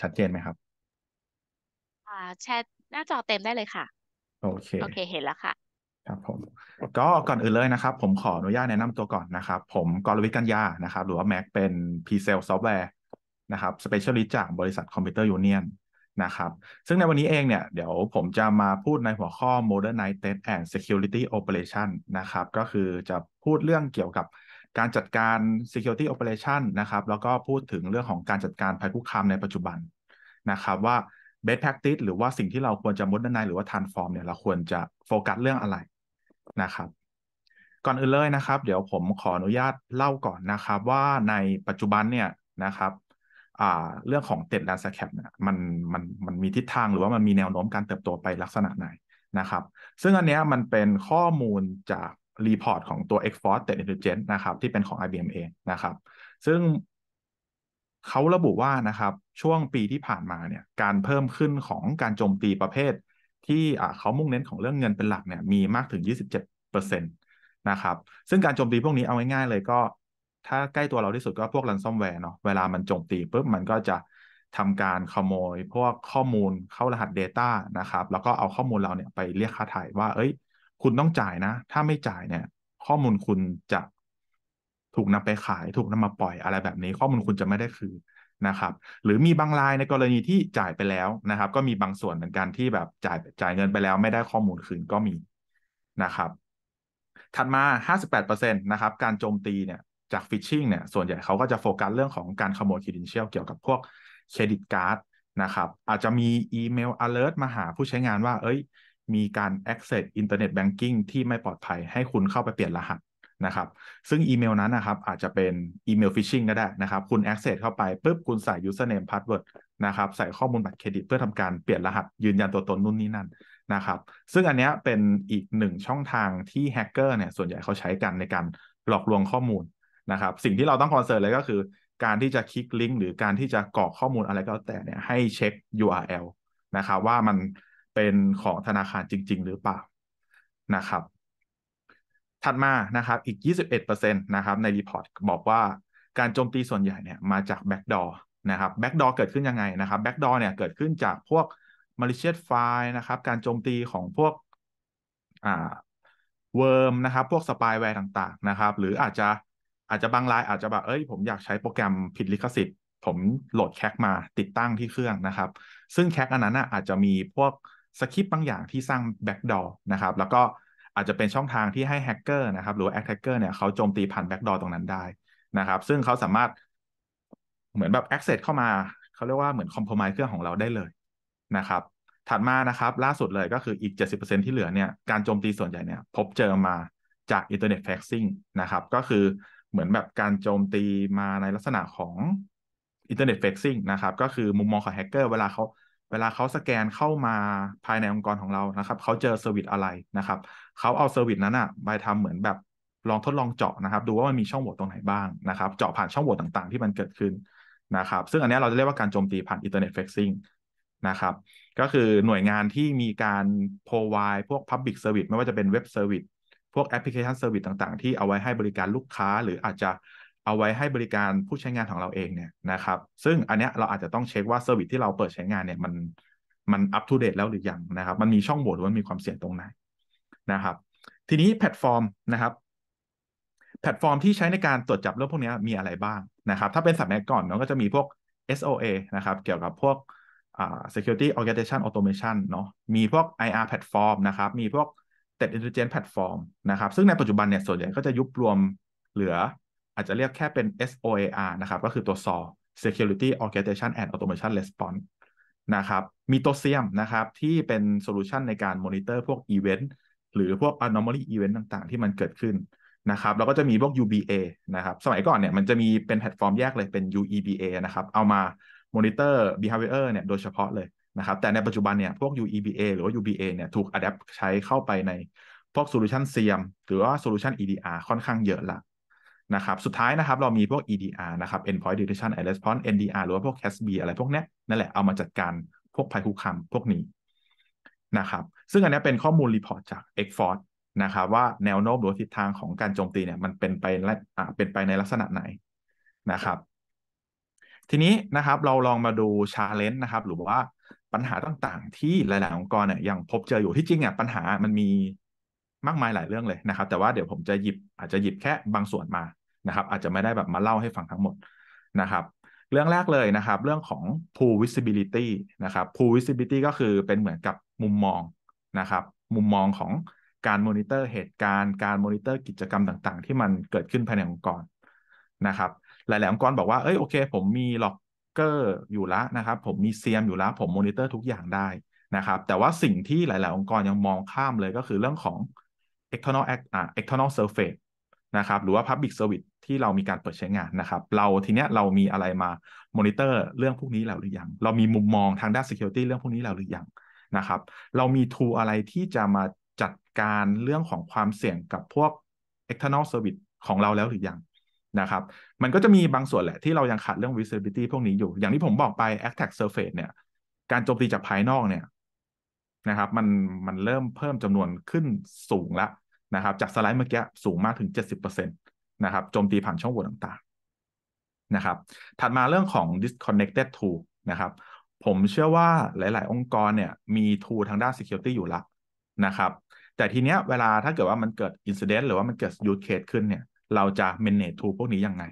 ชัดเจนไหมครับ อ่าแชร์หน้าจอเต็มได้เลยค่ะ โอเค โอเค เห็นแล้วค่ะ ครับผม ก็ก่อนอื่นเลยนะครับ ผมขออนุญาตแนะนำตัวก่อนนะครับ ผมกรวิทย์กัญญานะครับ หรือว่าแม็กเป็น p เซลซอฟต์แวร์นะครับสเปเชียลิสต์จากบริษัทคอมพิวเตอร์ยูเนียนนะครับซึ่งในวันนี้เองเนี่ย เดี๋ยวผมจะมาพูดในหัวข้อ Modernized and Security Operation นะครับ ก็คือจะพูดเรื่องเกี่ยวกับการจัดการ security operation นะครับ แล้วก็พูดถึงเรื่องของการจัดการภัยคุกคามในปัจจุบันนะครับ ว่า best practice หรือว่าสิ่งที่เราควรจะมุด e น n นในหรือว่า transform เนี่ยเราควรจะโฟกัสเรื่องอะไรนะครับ ก่อนอื่นเลยนะครับ เดี๋ยวผมขออนุญาตเล่าก่อนนะครับ ว่าในปัจจุบันเนี่ยนะครับเรื่องของเต็ดแลนด์สแคปเนี่ยมันมันมันมีทิศทางหรือว่ามันมีแนวโน้มการเติบโตไปลักษณะไหนนะครับ ซึ่งอันนี้มันเป็นข้อมูลจากรีพอร์ตของตัว x f o r t Threat Intelligence นะครับ ที่เป็นของ IBM เองนะครับ ซึ่งเขาระบุว่านะครับ ช่วงปีที่ผ่านมาเนี่ยการเพิ่มขึ้นของการโจมตีประเภท ที่เขามุ่งเน้นของเรื่องเงินเป็นหลักเนี่ยมีมากถึง 27%นะครับ ซึ่งการโจมตีพวกนี้เอาง่ายๆเลยก็ ถ้าใกล้ตัวเราที่สุดก็พวกรันซอมแวร์เนาะเวลามันโจมตีปุ๊บมันก็จะทำการขโมยพวกข้อมูลเข้ารหัส Data นะครับแล้วก็เอาข้อมูลเราเนี่ยไปเรียกค่าถ่ายว่าเอ้ยคุณต้องจ่ายนะ ถ้าไม่จ่ายเนี่ย ข้อมูลคุณจะถูกนำไปขาย ถูกนำมาปล่อยอะไรแบบนี้ข้อมูลคุณจะไม่ได้คืนนะครับ หรือมีบางรายในกรณีที่จ่ายไปแล้วนะครับ ก็มีบางส่วนเหมือนกันที่แบบจ่ายจ่ายเงินไปแล้ว ไม่ได้ข้อมูลคืน ก็มีนะครับ ถัดมา 58%นะครับการโจมตีเนี่ย จากฟิชชิงเนี่ยส่วนใหญ่เขาก็จะโฟกัสเรื่องของการขโมยคีดินเชียลเกี่ยวกับพวกเครดิตการ์ดนะครับอาจจะมีอีเมลอเ l e r ์มาหาผู้ใช้งานว่าเอ้ยมีการ access internet banking ที่ไม่ปลอดภัยให้คุณเข้าไปเปลี่ยนรหัสนะครับ ซึ่งอีเมลนั้นนะครับอาจจะเป็นอีเมลฟิชชิงก็ได้นะครับคุณ access เข้าไปปุ๊บคุณใส่ username password นะครับใส่ข้อมูลบัตรเครดิต เพื่อทำการเปลี่ยนรหัสยืนยันตัวตนนู่นนี่นั่นนะครับซึ่งอันนี้เป็นอีกหนึ่งช่องทางที่แฮกเกอร์เนี่ยส่วนใหญ่เขาใช้กันในการหลอกลวงข้อมูลนะครับสิ่งที่เราต้องคอนเซิร์ตเลยก็คือ การที่จะคลิกลิงก์หรือการที่จะกรอกข้อมูลอะไรก็แล้วแต่เนี่ยให้เช็ค URL นะครับว่ามันเป็นของธนาคารจริง ๆ หรือเปล่านะครับ ถัดมานะครับอีก 21%นะครับในรีพอร์ตบอกว่าการโจมตีส่วนใหญ่เนี่ยมาจากแบ็กดอร์นะครับแบ็กดอร์เกิดขึ้นยังไงนะครับแบ็กดอร์เนี่ยเกิดขึ้นจากพวกมาริเชียตไฟนะครับการโจมตีของพวกอ่าเวิร์มนะครับพวกสปายแวร์ต่างๆนะครับ หรืออาจจะอาจจะบางราย อาจจะแบบเอ้ยผมอยากใช้โปรแกรมผิดลิขสิทธิ์ ผมโหลดแคคมาติดตั้งที่เครื่องนะครับ ซึ่งแคคอันนั้นอาจจะมีพวกสคริปต์บางอย่างที่สร้างแบ็กดอร์นะครับ แล้วก็อาจจะเป็นช่องทางที่ให้แฮกเกอร์นะครับ หรือแอคแฮกเกอร์เนี่ย เขาโจมตีผ่านแบ็กดอร์ตรงนั้นได้นะครับ ซึ่งเขาสามารถเหมือนแบบ access เข้ามาเขาเรียกว่าเหมือนคอมโพลมายเครื่องของเราได้เลยนะครับ ถัดมานะครับ ล่าสุดเลยก็คืออีก 70%ที่เหลือเนี่ยการโจมตีส่วนใหญ่เนี่ยพบเจอมาจากอินเทอร์เน็ตแฟกซิ่งนะครับ ก็คือเหมือนแบบการโจมตีมาในลักษณะของอินเทอร์เน็ตแฟกซิ่งนะครับ ก็คือมุมมองของแฮกเกอร์เวลาเขาเวลาเขาสแกนเข้ามาภายในองค์กรของเรา นะครับเขาเจอเซอร์วิสอะไรนะครับ เขาเอาเซอร์วิสนั้นอะไปทำเหมือนแบบลองทดลองเจาะนะครับ ดูว่ามันมีช่องโหว่ตรงไหนบ้างนะครับ เจาะผ่านช่องโหว่ต่างๆ ที่มันเกิดขึ้นนะครับ ซึ่งอันนี้เราจะเรียกว่าการโจมตีผ่านอินเทอร์เน็ตเฟกซิ่งนะครับ ก็คือหน่วยงานที่มีการโ r o v i พวก Public Service ไม่ว่าจะเป็นเว็บเซอร์วิส พวกแอปพลิเคชันเซอร์วิสต่างๆ ที่เอาไว้ให้บริการลูกค้าหรืออาจจะเอาไว้ให้บริการผู้ใช้งานของเราเองเนี่ยนะครับ ซึ่งอันเนี้ยเราอาจจะต้องเช็คว่าเซอร์วิสที่เราเปิดใช้งานเนี่ยมันมันอัปทูเดตแล้วหรือยังนะครับ มันมีช่องโหว่หรือมันมีความเสี่ยงตรงไหนนะครับ ทีนี้แพลตฟอร์มนะครับ แพลตฟอร์มที่ใช้ในการตรวจจับเรื่องพวกนี้มีอะไรบ้างนะครับถ้าเป็นสมัยก่อนเนาะก็จะมีพวก SOA นะครับ เกี่ยวกับพวก security organization automation เนาะมีพวก IR platform นะครับ มีพวก t e t intelligence platform นะครับ ซึ่งในปัจจุบันเนี่ยส่วนใหญ่ก็จะยุบรวมเหลืออาจจะเรียกแค่เป็น SOAR นะครับ ก็คือตัว SOR Security Orchestration and Automation Response นะครับ มีตัวเซียมนะครับ ที่เป็นโซลูชันในการมอนิเตอร์พวก Event หรือพวก Anomaly Event ต่าง ๆ ที่มันเกิดขึ้นนะครับแล้วก็จะมีพวก UBA นะครับ สมัยก่อนเนี่ยมันจะมีเป็นแพลตฟอร์มแยกเลยเป็น UEBA นะครับ เอามามอนิเตอร์ behavior เนี่ยโดยเฉพาะเลยนะครับแต่ในปัจจุบันเนี่ยพวก UEBA หรือว่า UBA เนี่ยถูก adapt ใช้เข้าไปในพวกโซลูชันเซียมหรือว่าโซลูชัน EDR ค่อนข้างเยอะละนะครับสุดท้ายนะครับเรามีพวก EDR นะครับ Endpoint Detection and Response NDR หรือว่าพวก CASB อะไรพวกนี้นั่นแหละเอามาจัดการพวกภัยคุกคามพวกนี้นะครับซึ่งอันนี้เป็นข้อมูลรีพอร์ตจาก e x f o r c e นะครับ ว่าแนวโน้มหรือทิศทางของการโจมตีเนี่ยมันเป็นไปเป็นไปในลักษณะไหนนะครับ ทีนี้นะครับเราลองมาดูชาเลนจ์นะครับหรือว่าปัญหาต่างๆที่หลายๆองค์กรเนี่ยยังพบเจออยู่ที่จริงอ่ะปัญหามันมีมากมายหลายเรื่องเลยนะครับ แต่ว่าเดี๋ยวผมจะหยิบอาจจะหยิบแค่บางส่วนมานะครับอาจจะไม่ได้แบบมาเล่าให้ฟังทั้งหมดนะครับ เรื่องแรกเลยนะครับเรื่องของ pool visibility นะครับ pool visibility ก็คือเป็นเหมือนกับมุมมองนะครับมุมมองของการมอนิเตอร์ เหตุการณ์การมอนิเตอร์กิจกรรมต่างๆ ที่มันเกิดขึ้นภายในองค์กรนะครับหลายๆ องค์กรบอกว่าเอ้ยโอเค ผมมีล็อกเกอร์อยู่แล้วนะครับผมมีเซียมอยู่แล้วผมมอนิเตอร์ทุกอย่างได้นะครับแต่ว่าสิ่งที่หลายๆองค์กรยังมองข้ามเลยก็คือเรื่องของ external act อ่า external surface นะครับหรือว่า Public Service ที่เรามีการเปิดใช้งานนะครับ เราทีเนี้ยเรามีอะไรมามอนิเตอร์เรื่องพวกนี้แล้วหรือยังเรามีมุมมองทางด้าน Security เรื่องพวกนี้แล้วหรือยังนะครับเรามี tool อะไรที่จะมาจัดการเรื่องของความเสี่ยงกับพวก external service ของเราแล้วหรือยังนะครับ มันก็จะมีบางส่วนแหละที่เรายังขาดเรื่อง visibility พวกนี้อยู่อย่างที่ผมบอกไป attack surface เนี่ย การโจมตีจากภายนอกเนี่ยนะครับ มันมันเริ่มเพิ่มจำนวนขึ้นสูงแล้วนะครับจากสไลด์เมื่อกี้สูงมากถึง 70%นะครับโจมตีผ่านช่องโหว่ต่างๆนะครับถัดมาเรื่องของ disconnected tool นะครับผมเชื่อว่าหลายๆองค์กรเนี่ยมี tool ทางด้าน security อยู่ละนะครับ แต่ทีเนี้ยเวลาถ้าเกิดว่ามันเกิด incident หรือว่ามันเกิด use case ขึ้นเนี่ยเราจะ manage tool พวกนี้ยังไง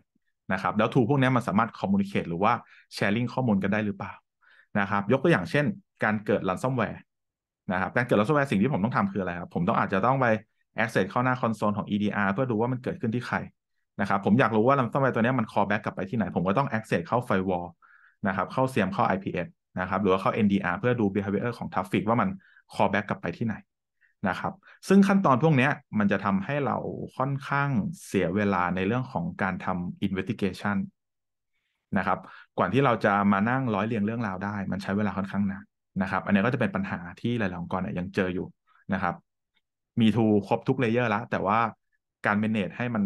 นะครับแล้ว tool พวกนี้มันสามารถ communicate หรือว่า sharing ข้อมูลกันได้หรือเปล่านะครับ ยกตัวอย่างเช่น การเกิด ransomware นะครับการเกิด ransomware สิ่งที่ผมต้องทำคืออะไรครับผมต้องอาจจะต้องไปแอคเซสเข้าหน้าคอนโซลของ EDR เพื่อดูว่ามันเกิดขึ้นที่ใครนะครับ ผมอยากรู้ว่าล a n s o ไฟตัวนี้มัน call back กลับไปที่ไหน ผมก็ต้องแอคเซสเข้าไฟวอลนะครับ เข้าเียมเข้า IPS นะครับ หรือว่าเข้า NDR เพื่อดู behavior ของ traffic ว่ามัน call back กลับไปที่ไหนนะครับ ซึ่งขั้นตอนพวกนี้มันจะทำให้เราค่อนข้างเสียเวลาในเรื่องของการทำ investigation นะครับก่อนที่เราจะมานั่งร้อยเรียงเรื่องราวได้ มันใช้เวลาค่อนข้างนานนะครับ อันนี้ก็จะเป็นปัญหาที่หลายๆองค์กรยังเจออยู่นะครับมีทูครบทุกเลเยอร์แล้ว แต่ว่าการเมนเทจให้มัน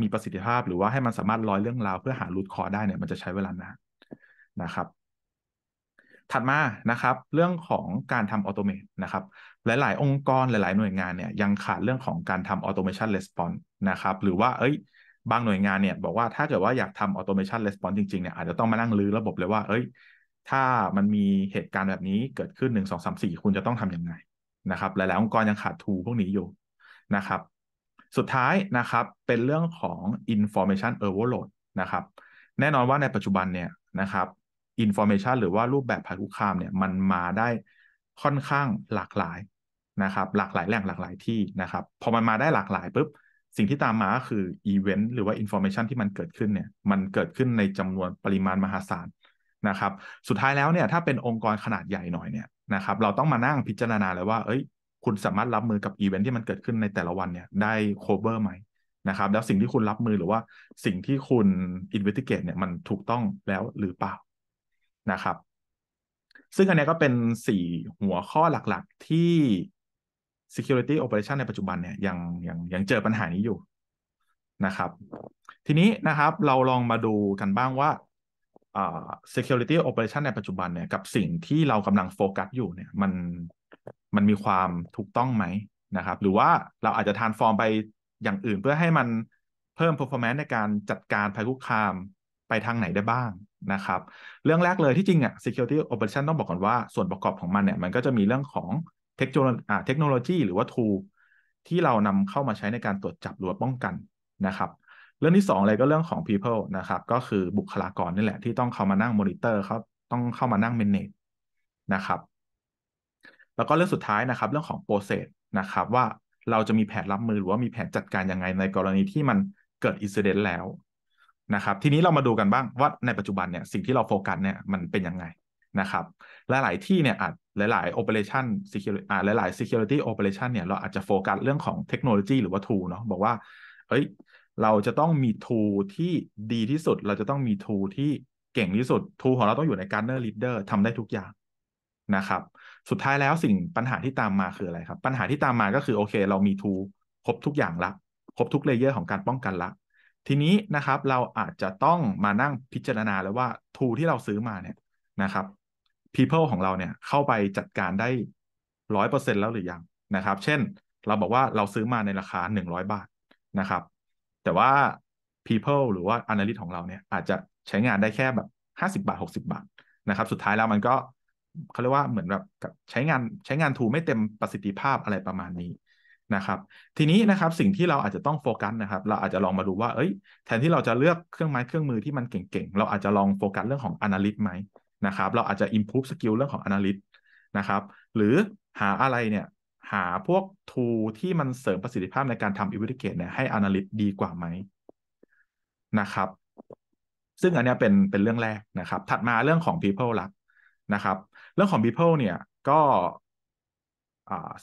มีประสิทธิภาพหรือว่าให้มันสามารถร้อยเรื่องราวเพื่อหารูทคอ ได้เนี่ย มันจะใช้เวลานานนะครับ ถัดมานะครับ เรื่องของการทำออโตเมทนะครับหลาย ๆ องค์กรหลายๆ หน่วยงานเนี่ยยังขาดเรื่องของการทำออโตเมชันレスปอนนะครับ หรือว่าเอ้ย บางหน่วยงานเนี่ย บอกว่าถ้าเกิดว่าอยากทำออโตเมชันレスปอนจริง ๆ เนี่ยอาจจะต้องมานั่งรื้อระบบเลยว่าเอ้ย ถ้ามันมีเหตุการณ์แบบนี้เกิดขึ้นหนึ่งสองสามสี่คุณจะต้องทำยังไงนะครับหลายๆองค์กรยังขาดทูพวกนี้อยู่นะครับ สุดท้ายนะครับเป็นเรื่องของ information overload นะครับแน่นอนว่าในปัจจุบันเนี่ยนะครับอิน r m เมชันหรือว่ารูปแบบภัยคุกคามเนี่ยมันมาได้ค่อนข้างหลากหลายนะครับหลากหลายแหล่งหลากหลายที่นะครับพอมันมาได้หลากหลายปุ๊บสิ่งที่ตามมาก็คืออีเวนต์หรือว่าอินโฟเมชันที่มันเกิดขึ้นเนี่ยมันเกิดขึ้นในจำนวนปริมาณมหาศาลนะครับสุดท้ายแล้วเนี่ยถ้าเป็นองค์กรขนาดใหญ่หน่อยเนี่ยนะครับ เราต้องมานั่งพิจารณาเลยว่า เอ้ย คุณสามารถรับมือกับอีเวนท์ที่มันเกิดขึ้นในแต่ละวันเนี่ยได้โคเวอร์ไหมนะครับ แล้วสิ่งที่คุณรับมือหรือว่า สิ่งที่คุณอินเวสติเกตเนี่ยมันถูกต้องแล้วหรือเปล่านะครับ ซึ่งอันนี้ก็เป็นสี่หัวข้อหลักๆที่ security operation ในปัจจุบันเนี่ยยังยังยังเจอปัญหานี้อยู่นะครับ ทีนี้นะครับ เราลองมาดูกันบ้างว่า security operation ในปัจจุบันเนี่ยกับสิ่งที่เรากำลังโฟกัสอยู่เนี่ยมันมันมีความถูกต้องไหมนะครับ หรือว่าเราอาจจะทานฟอร์มไปอย่างอื่น เพื่อให้มันเพิ่ม performance ในการจัดการภัยคุกคามไปทางไหนได้บ้างนะครับ เรื่องแรกเลยที่จริงอะ security operation ต้องบอกก่อนว่า ส่วนประกอบของมันเนี่ย มันก็จะมีเรื่องของเทคโนโลยีหรือว่า tool ที่เรานำเข้ามาใช้ในการตรวจจับหรือป้องกันนะครับเรื่องที่สองเลยก็เรื่องของ people นะครับ ก็คือบุคลากรนี่แหละ ที่ต้องเข้ามานั่งมอนิเตอร์เขาต้องเข้ามานั่ง manage นะครับ แล้วก็เรื่องสุดท้ายนะครับเรื่องของ process นะครับ ว่าเราจะมีแผนรับมือหรือว่ามีแผนจัดการยังไงในกรณีที่มันเกิดอิ c i d เดนแล้วนะครับ ทีนี้เรามาดูกันบ้างว่าในปัจจุบันเนี่ยสิ่งที่เราโฟกัสเนี่ยมันเป็นยังไงนะครับลหลายๆที่เนี่ยอาจหลาย ๆ operation security อ่าหลายๆ security operation เนี่ยเราอาจจะโฟกัสเรื่องของเทคโนโลยีหรือว่า tool เนาะบอกว่า เอ้ยเราจะต้องมีทูที่ดีที่สุดเราจะต้องมีทูที่เก่งที่สุดทูของเราต้องอยู่ในกาเนอร์ลีดเดอร์ทำได้ทุกอย่างนะครับ สุดท้ายแล้วสิ่งปัญหาที่ตามมาคืออะไรครับ ปัญหาที่ตามมาก็คือโอเคเรามีทูครบทุกอย่างละครบทุกเลเยอร์ของการป้องกันละทีนี้นะครับเราอาจจะต้องมานั่งพิจารณาแล้วว่าทูที่เราซื้อมาเนี่ยนะครับ people ของเราเนี่ยเข้าไปจัดการได้ร้อยเปอร์เซ็นแล้วหรือยังนะครับ เช่น เราบอกว่าเราซื้อมาในราคาหนึ่งร้อยบาทนะครับแต่ว่า people หรือว่า analyst ของเราเนี่ย อาจจะใช้งานได้แค่แบบห้าสิบาทหกสิบาทนะครับ สุดท้ายแล้วมันก็เขาเรียกว่าเหมือนแบบใช้งานใช้งานทูไม่เต็มประสิทธิภาพอะไรประมาณนี้นะครับทีนี้นะครับสิ่งที่เราอาจจะต้องโฟกัสนะครับ เราอาจจะลองมาดูว่าเอ้ยแทนที่เราจะเลือกเครื่องไม้เครื่องมือที่มันเก่งๆเราอาจจะลองโฟกัสเรื่องของ analyst ไหมนะครับเราอาจจะ improve skill เรื่องของ analyst นะครับหรือหาอะไรเนี่ยหาพวกทูที่มันเสริมประสิทธิภาพในการทำอิเวนติเกตเนี่ยให้อนาลิตดีกว่าไหมนะครับ ซึ่งอันนี้เป็นเป็นเรื่องแรกนะครับ ถัดมาเรื่องของ People ละนะครับ เรื่องของ People เนี่ยก็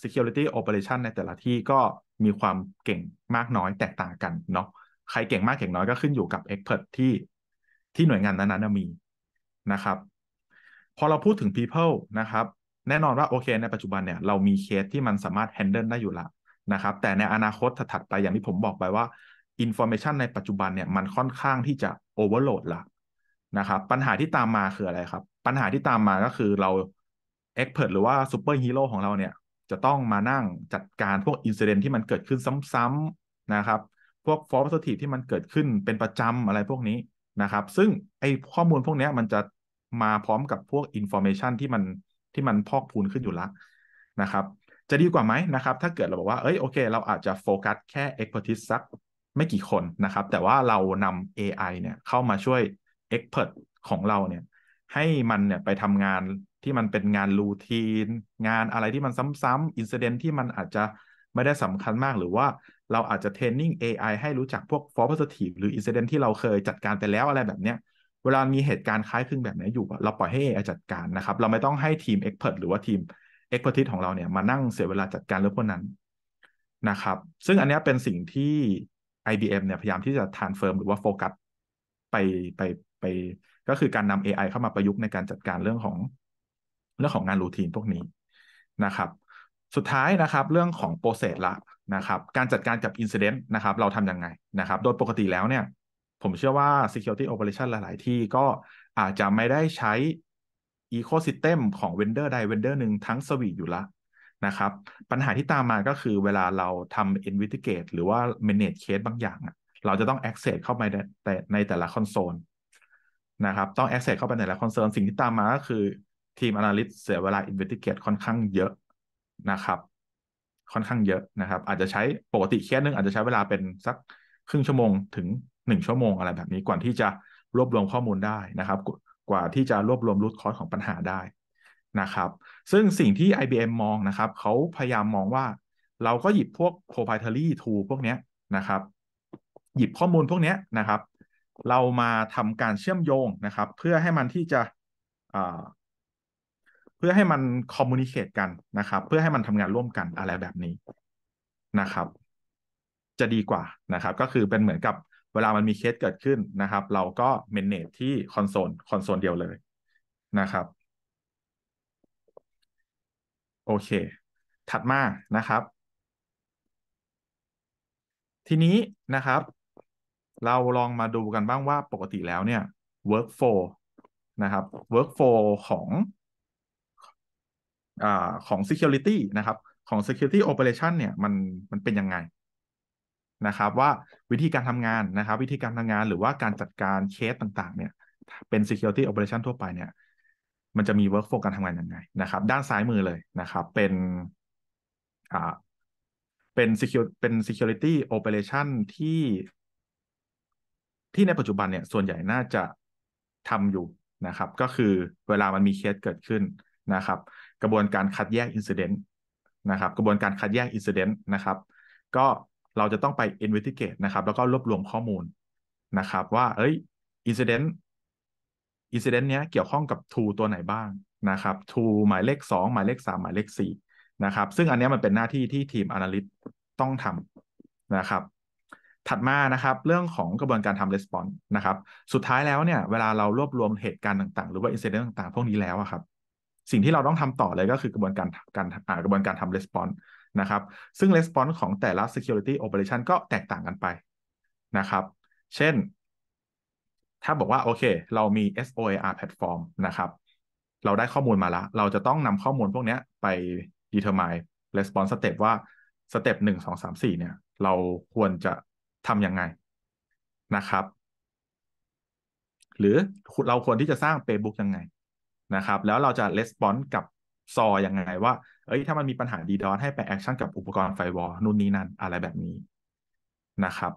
security operation ในแต่ละที่ก็มีความเก่งมากน้อยแตกต่างกันเนาะใครเก่งมากเก่งน้อยก็ขึ้นอยู่กับ expert ที่ที่หน่วยงานนั้นๆมีนะครับ พอเราพูดถึง people นะครับแน่นอนว่าโอเคในปัจจุบันเนี่ยเรามีเคสที่มันสามารถแฮนเดิลได้อยู่ละนะครับแต่ในอนาคตถัดไปอย่างที่ผมบอกไปว่าอินโฟเมชันในปัจจุบันเนี่ย มันค่อนข้างที่จะโอเวอร์โหลดละนะครับปัญหาที่ตามมาคืออะไรครับ ปัญหาที่ตามมาก็คือเราเอ็กเพรสหรือว่าซูเปอร์ฮีโร่ของเราเนี่ย จะต้องมานั่งจัดการพวกอินซิเดนที่มันเกิดขึ้นซ้ำๆนะครับพวกฟอร์สติที่มันเกิดขึ้นเป็นประจำอะไรพวกนี้นะครับซึ่งไอข้อมูลพวกนี้มันจะมาพร้อมกับพวกอินโฟเมชันที่มันที่มันพอกพูนขึ้นอยู่ละนะครับ จะดีกว่าไหมนะครับ ถ้าเกิดเราบอกว่า เอ้ยโอเค เราอาจจะโฟกัสแค่ expertise สักไม่กี่คนนะครับ แต่ว่าเรานำ AI เนี่ยเข้ามาช่วย expert ของเราเนี่ยให้มันเนี่ยไปทำงานที่มันเป็นงานรูทีน งานอะไรที่มันซ้ำๆอินซิเดนที่มันอาจจะไม่ได้สำคัญมากหรือว่าเราอาจจะเทรนนิ่ง AI ให้รู้จักพวก false positive หรืออินเสเดนที่เราเคยจัดการไปแล้วอะไรแบบเนี้ยเวลามีเหตุการณ์คล้ายคลึงแบบนี้อยู่ เราปล่อยให้ AI จัดการนะครับ เราไม่ต้องให้ทีม Expert หรือว่าทีม Expertise ของเราเนี่ยมานั่งเสียเวลาจัดการเรื่องพวกนั้นนะครับ ซึ่งอันนี้เป็นสิ่งที่ IBM เนี่ยพยายามที่จะทานเฟิร์มหรือว่าโฟกัสไปไปไปก็คือการนำ AI เข้ามาประยุกต์ในการจัดการเรื่องของ เรื่องของงานรูทีนพวกนี้นะครับ สุดท้ายนะครับเรื่องของโปรเซสละนะครับการจัดการกับอนซิเดนต์นะครับเราทำยังไงนะครับโดยปกติแล้วเนี่ยผมเชื่อว่า Security Operation หลายๆ ที่ก็อาจจะไม่ได้ใช้ Ecosystem ของ Vendor ใด Vendor หนึ่งทั้งสวีทอยู่ละนะครับ ปัญหาที่ตามมาก็คือเวลาเราทำ Investigate หรือว่า Manage Case บางอย่าง เราจะต้อง Access เข้าไปแต่ในแต่ละคอนโซลนะครับ ต้อง Access เข้าไปในแต่ละคอนโซลสิ่งที่ตามมาก็คือทีม Analyst เสียเวลา Investigate ค่อนข้างเยอะนะครับ ค่อนข้างเยอะนะครับ อาจจะใช้ปกติเคสนึงอาจจะใช้เวลาเป็นสักครึ่งชั่วโมงถึงหนึ่งชั่วโมงอะไรแบบนี้ก่อนที่จะรวบรวมข้อมูลได้นะครับ กว่าที่จะรวบรวมรูทคอสของปัญหาได้นะครับ ซึ่งสิ่งที่ IBM มองนะครับเขาพยายามมองว่า เราก็หยิบพวก proprietary tool พวกนี้นะครับ หยิบข้อมูลพวกนี้นะครับ เรามาทำการเชื่อมโยงนะครับ เพื่อให้มันที่จะเพื่อให้มันคอมมูนิเคตกันนะครับ เพื่อให้มันทำงานร่วมกันอะไรแบบนี้นะครับ จะดีกว่านะครับ ก็คือเป็นเหมือนกับเวลามันมีเคสเกิดขึ้นนะครับ เราก็เมนเท e ที่คอนโซลคอนโซลเดียวเลยนะครับ โอเค ถัดมานะครับ ทีนี้นะครับ เราลองมาดูกันบ้างว่าปกติแล้วเนี่ย workflow นะครับ workflow ของอของ security นะครับ ของ security operation เนี่ยมันมันเป็นยังไงนะครับว่าวิธีการทำงานนะครับ วิธีการทำงานหรือว่าการจัดการเคสต่างๆ เนี่ย เป็น security operation ทั่วไปเนี่ย มันจะมี workflow การทำงานยังไงนะครับ ด้านซ้ายมือเลยนะครับ เป็นอ่าเป็น s e c u r i t y เป็น security operation ที่ ที่ในปัจจุบันเนี่ยส่วนใหญ่น่าจะทำอยู่นะครับ ก็คือเวลามันมีเคสเกิดขึ้นนะครับ กระบวนการคัดแยก incident นะครับกระบวนการคัดแยก incident นะครับ ก็เราจะต้องไป investigate นะครับแล้วก็รวบรวมข้อมูลนะครับ ว่าเอ้ย incident incident เนี้ยเกี่ยวข้องกับ to ตัวไหนบ้างนะครับ to หมายเลข 2 หมายเลข 3 หมายเลข4นะครับ ซึ่งอันนี้มันเป็นหน้าที่ที่ทีม analyst ต้องทำนะครับถัดมานะครับ เรื่องของกระบวนการทำ response นะครับ สุดท้ายแล้วเนี่ย เวลาเรารวบรวมเหตุการณ์ต่างๆหรือว่า incident ต่างๆ พวกนี้แล้วครับสิ่งที่เราต้องทำต่อเลยก็คือกระบวนการการกระบวนการทำ response นะครับซึ่ง response ของแต่ละ security operation ก็แตกต่างกันไปนะครับ เช่น ถ้าบอกว่าโอเค เรามี SOAR platform นะครับเราได้ข้อมูลมาแล้ว เราจะต้องนำข้อมูลพวกนี้ไป determine response step ว่า step หนึ่งสองสามสี่เนี่ย เราควรจะทำยังไงนะครับ หรือเราควรที่จะสร้าง playbook ยังไงนะครับ แล้วเราจะ response กับซอยังไงว่าเอ้ยถ้ามันมีปัญหาดีดอนให้ไปแอคชั่นกับอุปกรณ์ไฟวอลนู่นนี่นั่นอะไรแบบนี้นะครับ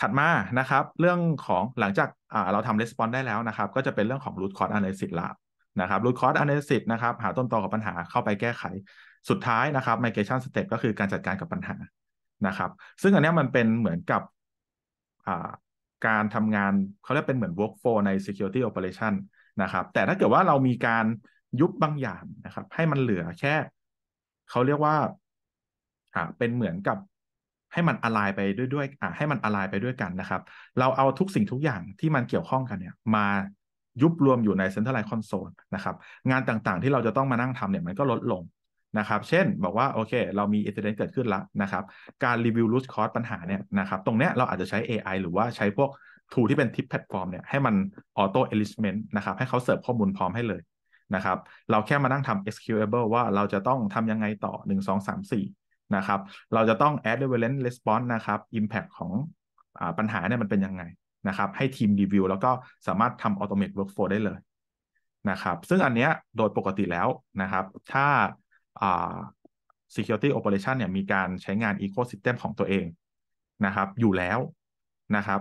ถัดมานะครับ เรื่องของหลังจากเราทำレスปอนได้แล้วนะครับ ก็จะเป็นเรื่องของรูทคอร์ดอ a น a น y s ิ s ละนะครับรูทคอร์ดอ a นาลิ s ิ s นะครับหาต้นตอของปัญหาเข้าไปแก้ไขสุดท้ายนะครับ migration step ก็คือการจัดการกับปัญหานะครับ ซึ่งอันนี้มันเป็นเหมือนกับการทำงานเขาเรียกเป็นเหมือน workflow ใน security operation นะครับแต่ถ้าเกิดว่าเรามีการยุบบางอย่างนะครับ ให้มันเหลือ แค่เขาเรียกว่าอ่าเป็นเหมือนกับให้มันอะายไปด้วยด้วย อ่าให้มันอะายไปด้วยกันนะครับ เราเอาทุกสิ่งทุกอย่างที่มันเกี่ยวข้องกันเนี่ย มายุบรวมอยู่ในเซ็นทรัลไลน์คอนโซลนะครับงานต่างๆที่เราจะต้องมานั่งทำเนี่ยมันก็ลดลงนะครับ เช่น บอกว่าโอเค เรามีอินเทอร์เน็ตเกิดขึ้นแล้วนะครับการรีวิวรูทคอร์สปัญหาเนี่ยนะครับตรงเนี้ยเราอาจจะใช้ AI หรือว่าใช้พวก ทูที่เป็นทิปแพลตฟอร์มเนี่ยให้ มันออโต้เอลิสเมนต์นะครับให้เขาเสิร์ฟข้อมูลพร้อมให้เลยนะครับ เราแค่มานั่งทำ executable ว่าเราจะต้องทำยังไงต่อ 1 2 3 4นะครับ เราจะต้อง add relevant response นะครับ impact ของอปัญหาเนี่ยมันเป็นยังไงนะครับ ให้ทีมรีวิวแล้วก็สามารถทำ automate workflow ได้เลย นะครับ ซึ่งอันเนี้ยโดยปกติแล้วนะครับ ถ้า security operation เนี่ยมีการใช้งาน ecosystem ของตัวเองนะครับ อยู่แล้วนะครับ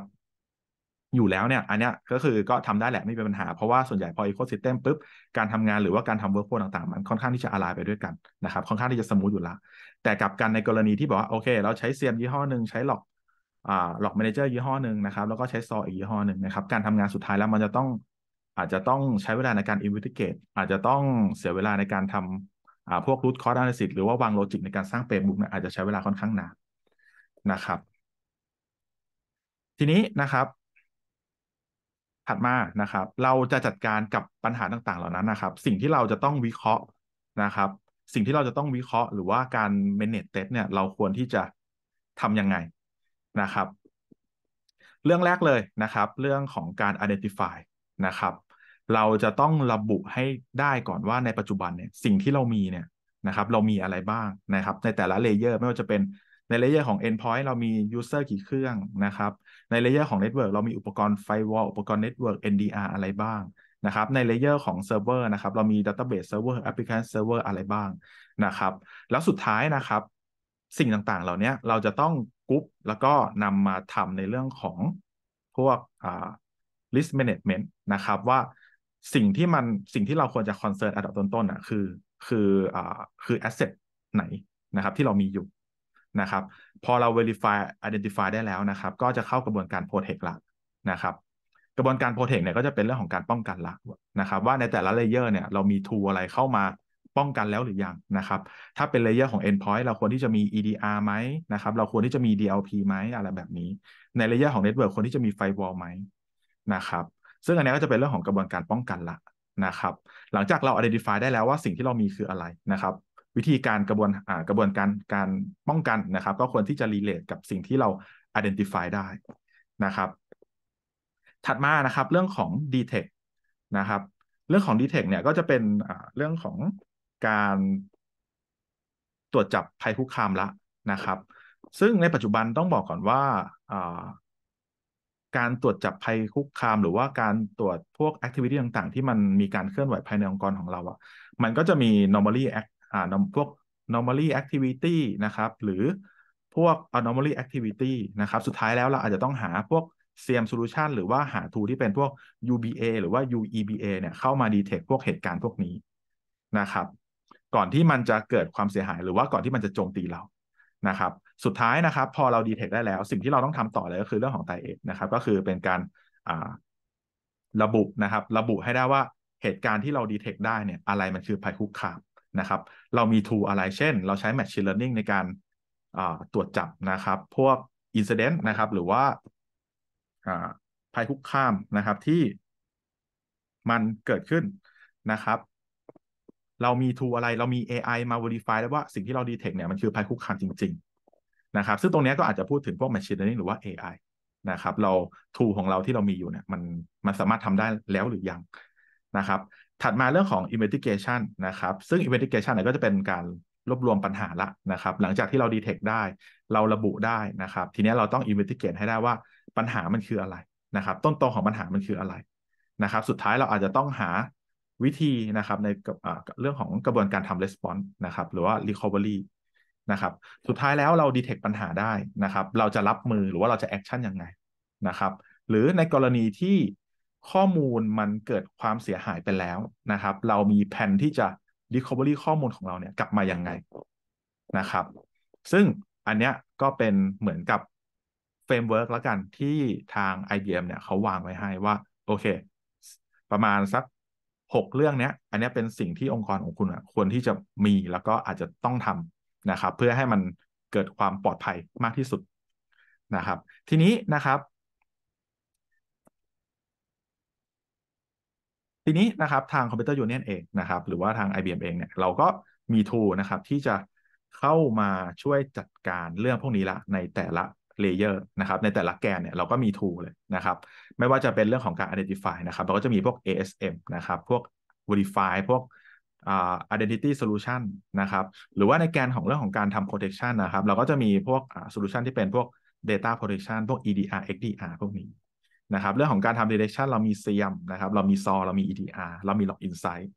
อยู่แล้วเนี่ยอันเนี้ยก็คือก็ทำได้แหละไม่เป็นปัญหา เพราะว่าส่วนใหญ่พออีโคซิสเต็มปุ๊บ การทำงานหรือว่าการทำเวิร์กโฟลต่างๆ มันค่อนข้างที่จะอะไล์ไปด้วยกันนะครับ ค่อนข้างที่จะสมูทอยู่ละ แต่กับการในกรณีที่บอกว่า โอเค เราใช้เซียมยี่ห้อหนึ่ง ใช้หลอกอ่าหลอกแมเนเจอร์ยี่ห้อหนึ่งนะครับ แล้วก็ใช้ซออีกยี่ห้อหนึ่งนะครับ การทำงานสุดท้ายแล้วมันจะต้องอาจจะต้องใช้เวลาในการอินวสทิเกตอาจจะต้องเสียเวลาในการทำอ่าพวกรูทคอร์ดอนาลิซิสหรือว่าวางโลจิกในการสร้างเปรมบุ๊กเนี่ยอาจจะใช้เวลาค่อนข้างนานนะครับ ทีนี้นะครับัดมา นะครับ เราจะจัดการกับปัญหาต่างๆ เหล่านั้นนะครับ สิ่งที่เราจะต้องวิเคราะห์ นะครับ สิ่งที่เราจะต้องวิเคราะห์ หรือว่าการเมนเ g e ต e เนี่ย เราควรที่จะทำยังไง นะครับ เรื่องแรกเลย นะครับ เรื่องของการ identify นะครับ เราจะต้องระบุให้ได้ก่อนว่าในปัจจุบันเนี่ย สิ่งที่เรามี เนี่ย นะครับ เรามีอะไรบ้าง นะครับ ในแต่ละเลเยอร์ ไม่ว่าจะเป็นในเลเยอร์ของ Endpoint เรามี User กี่เครื่องนะครับ ในเลเยอร์ของ Network เรามีอุปกรณ์ Firewall อุปกรณ์ Network NDR อะไรบ้างนะครับ ในเลเยอร์ของ Server นะครับ เรามี Database Server Application Server อะไรบ้างนะครับ แล้วสุดท้ายนะครับ สิ่งต่างๆ เหล่านี้เราจะต้องกรุ๊ปแล้วก็นำมาทำในเรื่องของพวก List Management นะครับว่าสิ่งที่มันสิ่งที่เราควรจะคอนเซิร์อันดับต้นๆอ่ะคือคืออคือแอสเซทไหนนะครับ ที่เรามีอยู่นะครับพอเรา verify identify ได้แล้วนะครับ ก็จะเข้ากระบวนการ protect ละนะครับกระบวนการ protect เนี่ยก็จะเป็นเรื่องของการป้องกันละนะครับ ว่าในแต่ละเลเยอร์เนี่ยเรามี tool อะไรเข้ามาป้องกันแล้วหรือยังนะครับถ้าเป็นเลเยอร์ของ endpoint เราควรที่จะมี EDR ไหมนะครับเราควรที่จะมี DLP ไหมอะไรแบบนี้ ในเลเยอร์ของ network ควรที่จะมี firewall ไหมนะครับซึ่งอันนี้ก็จะเป็นเรื่องของกระบวนการป้องกันละนะครับหลังจากเรา identify ได้แล้วว่าสิ่งที่เรามีคืออะไรนะครับวิธีการกระบวนกระบวนการการป้องกันนะครับก็ควรที่จะรีเลทกับสิ่งที่เรา identify ได้นะครับ ถัดมานะครับ เรื่องของ detect นะครับเรื่องของ detect เนี่ยก็จะเป็นเรื่องของการ ตรวจจับภัยคุกคามละนะครับ ซึ่งในปัจจุบันต้องบอกก่อนว่า การตรวจจับภัยคุกคาม หรือว่าการตรวจพวกแอคทิวิตี้ต่างๆ ที่มันมีการเคลื่อนไหวภายในองค์กรของเราอะ่ะมันก็จะมี normally act อ่าพวก normally activity นะครับ หรือพวก anomaly activity นะครับสุดท้ายแล้วเราอาจจะต้องหาพวก CM solution หรือว่าหา tool ที่เป็นพวก UBA หรือว่า UEBA เนี่ยเข้ามา detect พวกเหตุการณ์พวกนี้นะครับ ก่อนที่มันจะเกิดความเสียหายหรือว่าก่อนที่มันจะโจมตีเรานะครับ สุดท้ายนะครับ พอเรา detect ได้แล้ว สิ่งที่เราต้องทำต่อเลยก็คือเรื่องของไตเอทนะครับก็คือเป็นการาระบุนะครับ ระบุให้ได้ว่าเหตุการณ์ที่เรา detect ได้เนี่ยอะไรมันคือภัยคุกคามนะครับ เรามี tool อะไร เช่น เราใช้ machine learning ในการตรวจจับนะครับ พวก incident นะครับ หรือว่าภัยคุกคามนะครับที่มันเกิดขึ้นนะครับ เรามี tool อะไร เรามี AI มา verify แล้วว่าสิ่งที่เรา detect เนี่ยมันคือภัยคุกคามจริง ๆ นะครับ ซึ่งตรงนี้ก็อาจจะพูดถึงพวก machine learning หรือว่า AI นะครับ เรา tool ของเราที่เรามีอยู่เนี่ยมันมันสามารถทำได้แล้วหรือยังนะครับถัดมาเรื่องของ investigation นะครับซึ่ง investigation เนี่ยก็จะเป็นการรวบรวมปัญหาละนะครับ หลังจากที่เราดีเทคได้ เราระบุได้นะครับ ทีนี้เราต้อง investigate ให้ได้ว่าปัญหามันคืออะไรนะครับ ต้นตอของปัญหามันคืออะไรนะครับ สุดท้ายเราอาจจะต้องหาวิธีนะครับ ในเรื่องของกระบวนการทำ response นะครับหรือว่า recovery นะครับสุดท้ายแล้วเราดีเทคปัญหาได้นะครับ เราจะรับมือหรือว่าเราจะแอคชั่นยังไงนะครับ หรือในกรณีที่ข้อมูลมันเกิดความเสียหายไปแล้วนะครับ เรามีแผนที่จะ Recovery ข้อมูลของเราเนี่ยกลับมาอย่างไงนะครับ ซึ่งอันเนี้ยก็เป็นเหมือนกับเฟรมเวิร์กแล้วกันที่ทาง IBM เนี่ยเขาวางไว้ให้ว่าโอเค ประมาณสักหกเรื่องเนี้ยอันเนี้ยเป็นสิ่งที่องค์กรของคุณควรที่จะมีแล้วก็อาจจะต้องทำนะครับ เพื่อให้มันเกิดความปลอดภัยมากที่สุดนะครับ ทีนี้นะครับทีนี้นะครับทางคอมพิวเตอร์ยูเนียนเองนะครับหรือว่าทาง IBM เองเนี่ยเราก็มีทูนะครับที่จะเข้ามาช่วยจัดการเรื่องพวกนี้ละในแต่ละเลเยอร์นะครับในแต่ละแกนเนี่ยเราก็มีทูเลยนะครับไม่ว่าจะเป็นเรื่องของการ identify นะครับเราก็จะมีพวก ASM นะครับพวก verify พวก identity solution นะครับหรือว่าในแกนของเรื่องของการทำ protection นะครับเราก็จะมีพวก solution ที่เป็นพวก data protection พวก EDR XDR พวกนี้นะครับเรื่องของการทำ direction เรามีเซียมนะครับเรามีซอเรามี EDR เรามี log insight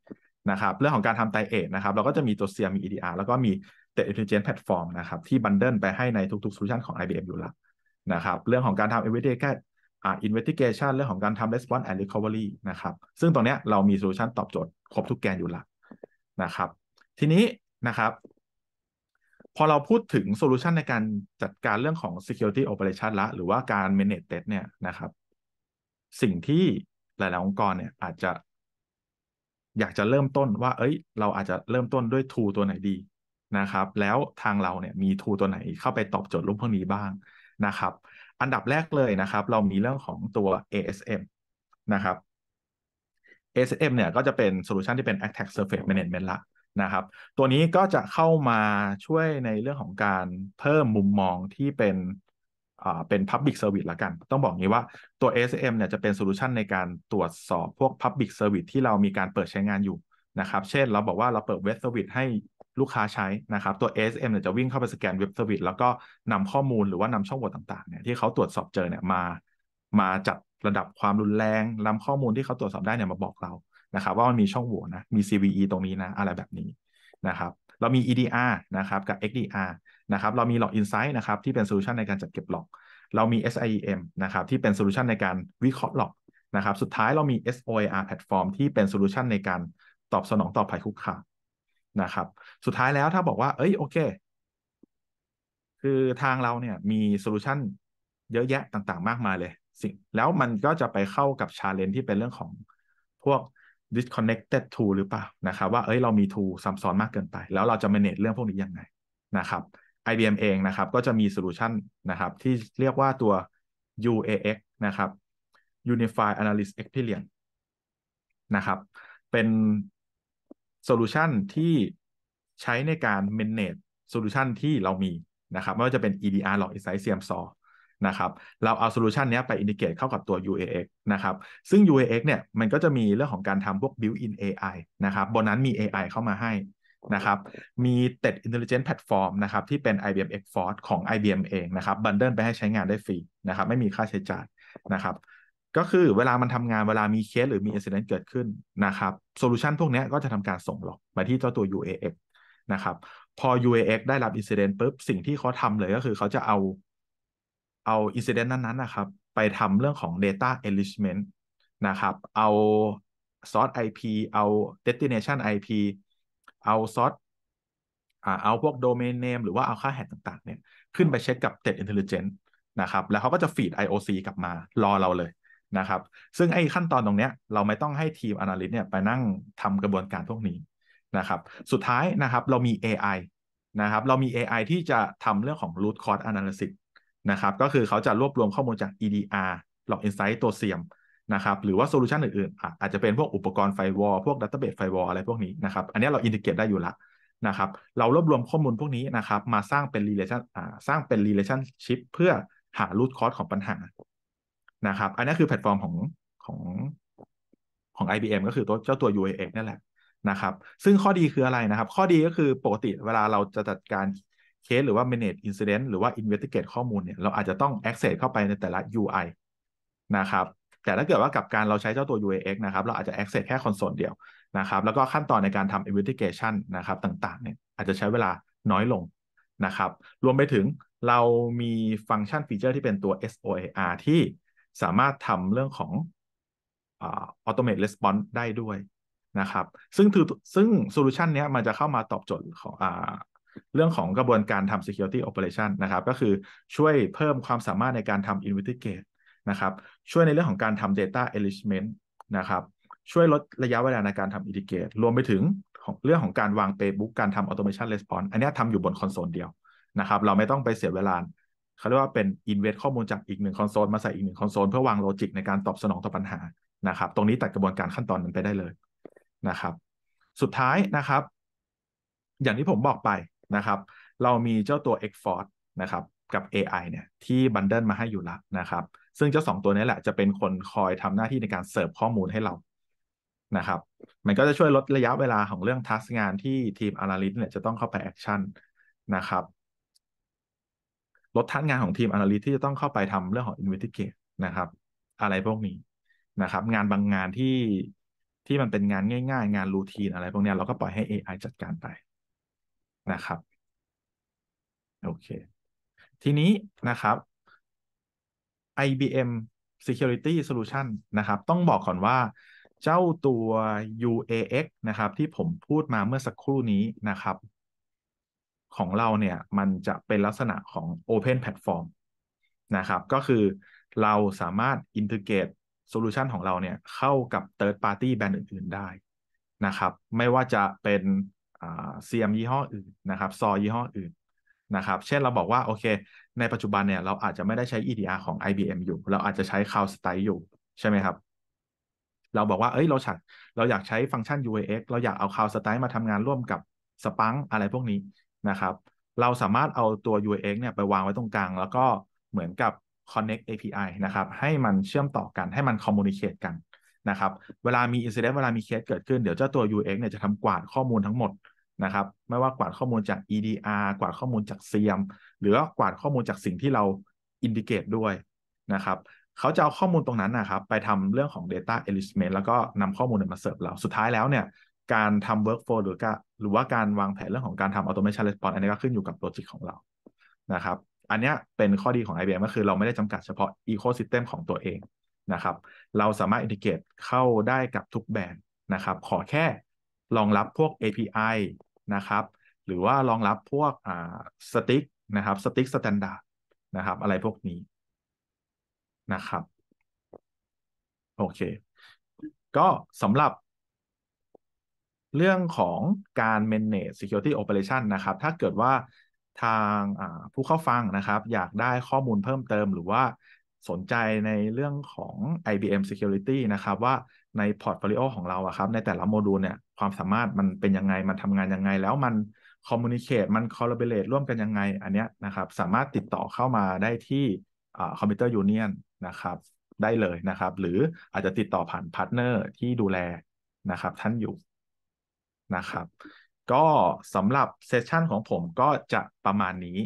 นะครับ เรื่องของการทำไตเอทนะครับ เราก็จะมีตัวเซียมมี EDR แล้วก็มี t e c h intelligence platform นะครับที่บันเดิลไปให้ในทุกๆ solution ของ IBM อยู่ละนะครับ เรื่องของการทำ investigation อ่า investigation เรื่องของการทำ response and recovery นะครับซึ่งตรงเนี้ยเรามีโซลูชันตอบโจทย์ครบทุกแกนอยู่ละนะครับทีนี้นะครับ พอเราพูดถึงโซลูชันในการจัดการเรื่องของ security operation ละหรือว่าการ manage t e s t เนี่ยนะครับสิ่งที่หลาย ๆ องค์กรเนี่ยอาจจะ อยากจะเริ่มต้นว่า เอ้ย เราอาจจะเริ่มต้นด้วยทูตัวไหนดีนะครับ แล้วทางเราเนี่ยมีทูตัวไหนเข้าไปตอบโจทย์รูกพวกนี้บ้างนะครับ อันดับแรกเลยนะครับ เรามีเรื่องของตัว ASM นะครับ ASM เนี่ยก็จะเป็นโซลูชันที่เป็น Attack Surface Management ละนะครับ ตัวนี้ก็จะเข้ามาช่วยในเรื่องของการเพิ่มมุมมองที่เป็นเป็น Public Service ละกัน ต้องบอกงี้ว่าตัว s m เนี่ยจะเป็นโซลูชันในการตรวจสอบพวก Public Service ที่เรามีการเปิดใช้งานอยู่นะครับเช่นเราบอกว่าเราเปิดเว็บเซอร์วิสให้ลูกค้าใช้นะครับ ตัว s m เนี่ยจะวิ่งเข้าไป สแกนเว็บเซอร์วิสแล้วก็นำข้อมูลหรือว่านำช่องโหว่ต่างๆเนี่ยที่เขาตรวจสอบเจอเนี่ยมามาจัดระดับความรุนแรง นำข้อมูลที่เขาตรวจสอบได้เนี่ยมาบอกเรานะครับว่ามันมีช่องโหว่นะมี CVE ตรงนี้นะอะไรแบบนี้นะครับ เรามี EDR นะครับกับ XDR นะครับเรามีหลอกอินไซต์นะครับที่เป็นโซลูชันในการจัดเก็บหลอกเรามี SIEM นะครับ ที่เป็นโซลูชันในการวิเคราะห์หลอกนะครับสุดท้ายเรามี SOAR แพลตฟอร์มที่เป็นโซลูชันในการตอบสนองต่อภัยคุกคามนะครับ สุดท้ายแล้วถ้าบอกว่า เอ้ยโอเค คือทางเราเนี่ยมีโซลูชันเยอะแยะต่างๆ มากมายเลยสิ่งแล้วมันก็จะไปเข้ากับชาเลนที่เป็นเรื่องของพวก disconnected tool หรือเปล่านะครับ ว่าเอ้ยเรามี tool ซับซ้อนมากเกินไป แล้วเราจะ manage เรื่องพวกนี้ยังไงนะครับ IBM เองนะครับก็จะมีโซลูชันนะครับที่เรียกว่าตัว UAX นะครับ Unified Analyst Experience นะครับ เป็นโซลูชันที่ใช้ในการ manage โซลูชันที่เรามีนะครับไม่ว่าจะเป็น EDR หรือ Insight CMS นะครับ เราเอาโซลูชันนี้ไปอินทิเกตเข้ากับตัว UAX นะครับ ซึ่ง UAX เนี่ยมันก็จะมีเรื่องของการทำพวก built-in AI นะครับบนนั้นมี AI เข้ามาให้นะครับมีเต็ด Intelligent Platform นะครับที่เป็น IBM X Force ของ IBM เองนะครับบันเดิลไปให้ใช้งานได้ฟรีนะครับไม่มีค่าใช้จ่ายนะครับ ก็คือเวลามันทำงานเวลามีเคสหรือมีอินซิเดนต์เกิดขึ้นนะครับโซลูชันพวกนี้ก็จะทำการส่งหลอกมาที่เจ้าตัว UAX นะครับพอ UAX ได้รับอินซิเดนต์ปุ๊บสิ่งที่เขาทำเลยก็คือเขาจะเอาเอาอินซิเดนต์นั้นๆนะครับไปทำเรื่องของ Data Enrichment นะครับเอา Source IP เอา Destination IP เอาซอสอ่า เอาพวกโดเมนเนมหรือว่าเอาค่าแฮชต่างๆ เนี่ย ขึ้นไปเช็คกับ t e a t Intelligence นะครับ แล้วเขาก็จะฟีด IOC กลับมารอเราเลยนะครับ ซึ่งไอ้ขั้นตอนตรงเนี้ยเราไม่ต้องให้ทีม Analyst เนี่ยไปนั่งทำกระบวนการพวกนี้นะครับ สุดท้ายนะครับเรามี AI นะครับเรามี AI ที่จะทำเรื่องของ root cause analysis นะครับ ก็คือเขาจะรวบรวมข้อมูลจาก EDR หลอก Insight ตัวเสี่ยมนะครับ หรือว่าโซลูชันอื่นๆ อาจจะเป็นพวกอุปกรณ์ไฟวอลพวกดัตเตอร์เบสไฟวอลอะไรพวกนี้นะครับ อันนี้เราอินทิเกตได้อยู่ละนะครับ เรารวบรวมข้อมูลพวกนี้นะครับ มาสร้างเป็นรีเลชั o สร้างเป็นรีเลชั o ชิพเพื่อหารูทคอร์สของปัญหานะครับ อันนี้คือแพลตฟอร์มของของของ IBM ก็คือตัวเจ้าตัว UAX นั่นแหละนะครับ ซึ่งข้อดีคืออะไรนะครับ ข้อดีก็คือปกติเวลาเราจะจัดการเคสหรือว่า manage incident หรือว่า investigate ข้อมูลเนี่ย เราอาจจะต้อง access เข้าไปในแต่ละ UI นะครับแต่ถ้าเกิดว่ากับการเราใช้เจ้าตัว UAX นะครับ เราอาจจะ access แค่คอนโซลเดียวนะครับ แล้วก็ขั้นตอนในการทำ investigation นะครับต่างๆเนี่ยอาจจะใช้เวลาน้อยลงนะครับ รวมไปถึงเรามีฟังก์ชันฟีเจอร์ที่เป็นตัว SOAR ที่สามารถทำเรื่องของ automate response ได้ด้วยนะครับ ซึ่งถือซึ่งโซลูชันนี้มันจะเข้ามาตอบโจทย์ของอเรื่องของกระบวนการทำ security operation นะครับ ก็คือช่วยเพิ่มความสามารถในการทำ investigate นะครับช่วยในเรื่องของการทำ data enrichment นะครับ ช่วยลดระยะเวลาในการทำ indicate รวมไปถึงของเรื่องของการวาง playbook การทำ automation response อันนี้ทำอยู่บนคอนโซลเดียวนะครับ เราไม่ต้องไปเสียเวลา เขาเรียกว่าเป็น invest ข้อมูลจากอีกหนึ่งคอนโซลมาใส่อีกหนึ่งคอนโซล เพื่อวางโลจิกในการตอบสนองต่อปัญหานะครับตรงนี้ตัดกระบวนการขั้นตอนนั้นไปได้เลยนะครับ สุดท้ายนะครับ อย่างที่ผมบอกไปนะครับ เรามีเจ้าตัว Xforce นะครับ กับ AI เนี่ยที่บันเดิลมาให้อยู่ละนะครับซึ่งเจ้าสองตัวนี้แหละจะเป็นคนคอยทำหน้าที่ในการเสิร์ฟข้อมูลให้เรานะครับ มันก็จะช่วยลดระยะเวลาของเรื่องทัสงานที่ทีมนาลิ y ิ t เนี่ยจะต้องเข้าไปแอคชั่นนะครับ ลดทัสงานของทีมนาลิ y ิ t ที่จะต้องเข้าไปทำเรื่องของอินเวสติเกตนะครับ อะไรพวกนี้นะครับ งานบางงานที่ที่มันเป็นงานง่าย ๆ งานรูทีนอะไรพวกนี้เราก็ปล่อยให้ AI จัดการไปนะครับ โอเค ทีนี้นะครับ IBM Security Solution นะครับ ต้องบอกก่อนว่าเจ้าตัว UAX นะครับ ที่ผมพูดมาเมื่อสักครู่นี้นะครับ ของเราเนี่ย มันจะเป็นลักษณะของ Open Platform นะครับ ก็คือเราสามารถ integrate solution ของเราเนี่ย เข้ากับ third party แบรนด์อื่นๆ ได้นะครับ ไม่ว่าจะเป็น CM ยี่ห้ออื่นนะครับ ซอ ยี่ห้ออื่นนะครับ เช่นเราบอกว่าโอเค ในปัจจุบันเนี่ยเราอาจจะไม่ได้ใช้ EDR ของ IBM อยู่ เราอาจจะใช้ Cloud Style อยู่ใช่ไหมครับ เราบอกว่าเอ้ยเราฉัดเราอยากใช้ฟังก์ชัน UAX เราอยากเอา Cloud Style มาทำงานร่วมกับ Spark อะไรพวกนี้นะครับ เราสามารถเอาตัว UAX เนี่ยไปวางไว้ตรงกลาง แล้วก็เหมือนกับ connect API นะครับ ให้มันเชื่อมต่อกันให้มัน communicate กันนะครับ เวลามี incident เวลามีเคสเกิดขึ้น เดี๋ยวเจ้าตัว UX เนี่ยจะทำกวาดข้อมูลทั้งหมดนะครับไม่ว่ากวาดข้อมูลจาก EDR กวาดข้อมูลจากเซียมหรือว่ากวาดข้อมูลจากสิ่งที่เราอินดิเกตด้วยนะครับเขาจะเอาข้อมูลตรงนั้นนะครับ ไปทำเรื่องของ Data Enrichment แล้วก็นำข้อมูลมาเสิร์ฟเราสุดท้ายแล้วเนี่ยการทำ Workflow หรือก็หรือว่าการวางแผนเรื่องของการทำ Automation Response อันนี้ก็ขึ้นอยู่กับโปรเจกต์ของเรานะครับ อันนี้เป็นข้อดีของ IBM ก็คือเราไม่ได้จำกัดเฉพาะ Ecosystem ของตัวเองนะครับ เราสามารถอินทิเกตเข้าได้กับทุกแบรนด์นะครับ ขอแค่รองรับพวก API นะครับหรือว่ารองรับพวกอ่าสติ๊กนะครับสติ๊กสแตนดาร์ดนะครับ อะไรพวกนี้นะครับโอเค ก็สำหรับเรื่องของการ manage security operation นะครับ ถ้าเกิดว่าทางผู้เข้าฟังนะครับ อยากได้ข้อมูลเพิ่มเติม หรือว่าสนใจในเรื่องของ IBM Security นะครับว่าในพอร์ตโฟลิโอของเราอะครับในแต่ละโมดูลเนี่ยความสามารถมันเป็นยังไง มันทำงานยังไง แล้วมันคอมมูนิเคตมันคอลลาเบเลตร่วมกันยังไงอันเนี้ยนะครับ สามารถติดต่อเข้ามาได้ที่คอมพิวเตอร์ยูเนียนนะครับได้เลยนะครับ หรืออาจจะติดต่อผ่านพาร์ทเนอร์ที่ดูแลนะครับ ท่านอยู่นะครับ ก็สำหรับเซสชันของผมก็จะประมาณนี้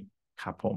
ครับผม